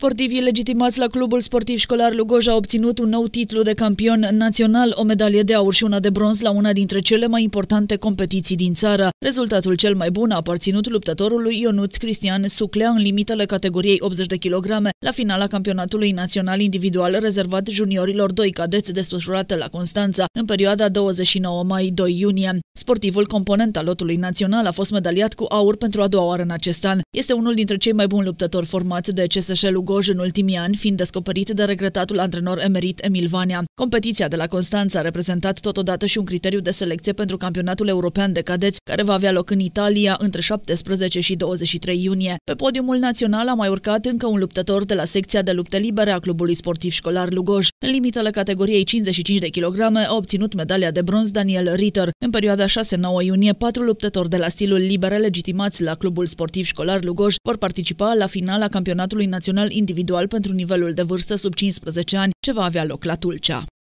Sportivii legitimați la Clubul Sportiv Școlar Lugoj au obținut un nou titlu de campion național, o medalie de aur și una de bronz la una dintre cele mai importante competiții din țară. Rezultatul cel mai bun a aparținut luptătorului Ionuț Cristian Suclea în limitele categoriei 80 de kg la finala campionatului național individual rezervat juniorilor 2 cadeți desfășurată la Constanța în perioada 29 mai-2 iunie. Sportivul component al lotului național a fost medaliat cu aur pentru a doua oară în acest an. Este unul dintre cei mai buni luptători formați de CSS Lugoj Goj în ultimii ani, fiind descoperit de regretatul antrenor emerit Emil Vania. Competiția de la Constanța a reprezentat totodată și un criteriu de selecție pentru campionatul european de cadeți, care va avea loc în Italia între 17 și 23 iunie. Pe podiumul național a mai urcat încă un luptător de la secția de lupte libere a clubului sportiv școlar Lugoj. În limitele categoriei 55 de kilograme a obținut medalia de bronz Daniel Ritter. În perioada 6-9 iunie, patru luptători de la stilul libere legitimați la clubul sportiv școlar Lugoj vor participa la finala campionatului național individual pentru nivelul de vârstă sub 15 ani, ce va avea loc la Tulcea.